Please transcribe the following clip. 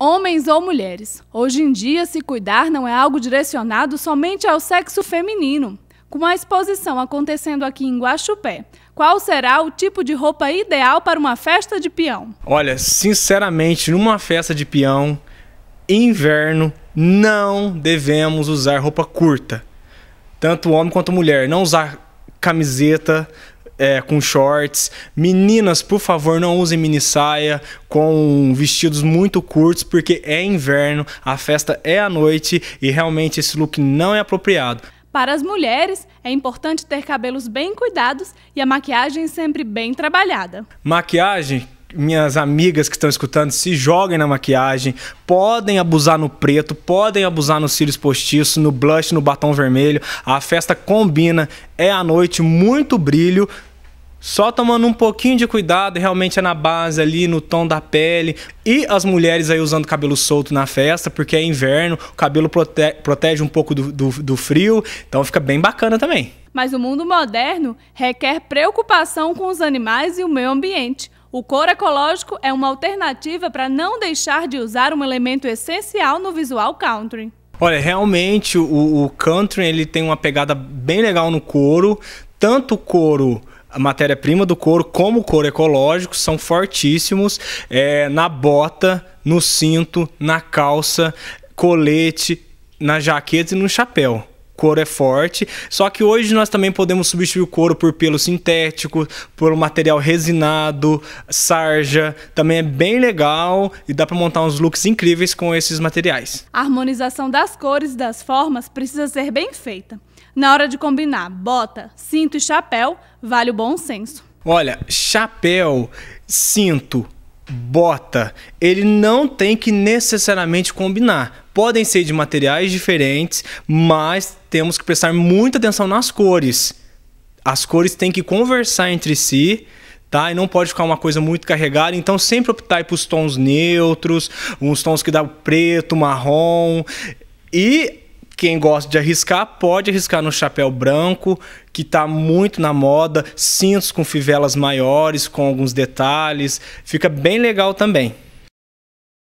homens ou mulheres. Hoje em dia, se cuidar não é algo direcionado somente ao sexo feminino. Com a exposição acontecendo aqui em Guaxupé, qual será o tipo de roupa ideal para uma festa de peão? Olha, sinceramente, numa festa de peão, inverno, não devemos usar roupa curta. Tanto homem quanto mulher. Não usar camiseta, é, com shorts. Meninas, por favor, não usem mini saia com vestidos muito curtos, porque é inverno, a festa é à noite e realmente esse look não é apropriado. Para as mulheres, é importante ter cabelos bem cuidados e a maquiagem sempre bem trabalhada. Maquiagem minhas amigas que estão escutando, se joguem na maquiagem, podem abusar no preto, podem abusar nos cílios postiços, no blush, no batom vermelho. A festa combina, é à noite, muito brilho, só tomando um pouquinho de cuidado, realmente é na base ali, no tom da pele. E as mulheres aí usando cabelo solto na festa, porque é inverno, o cabelo prote protege um pouco do, do, do frio, então fica bem bacana também. Mas o mundo moderno requer preocupação com os animais e o meio ambiente. O couro ecológico é uma alternativa para não deixar de usar um elemento essencial no visual country. Olha, realmente o, o country ele tem uma pegada bem legal no couro, tanto o couro a matéria-prima do couro, como couro ecológico, são fortíssimos é, na bota, no cinto, na calça, colete, na jaqueta e no chapéu couro é forte. Só que hoje nós também podemos substituir o couro por pelo sintético, por um material resinado, sarja. Também é bem legal e dá para montar uns looks incríveis com esses materiais. A harmonização das cores e das formas precisa ser bem feita. Na hora de combinar bota, cinto e chapéu, vale o bom senso. Olha, chapéu, cinto, bota, ele não tem que necessariamente combinar podem ser de materiais diferentes, mas temos que prestar muita atenção nas cores. As cores têm que conversar entre si, tá? E não pode ficar uma coisa muito carregada, então sempre optar para os tons neutros, uns tons que dá preto, marrom. E quem gosta de arriscar, pode arriscar no chapéu branco, que está muito na moda, cintos com fivelas maiores, com alguns detalhes, fica bem legal também.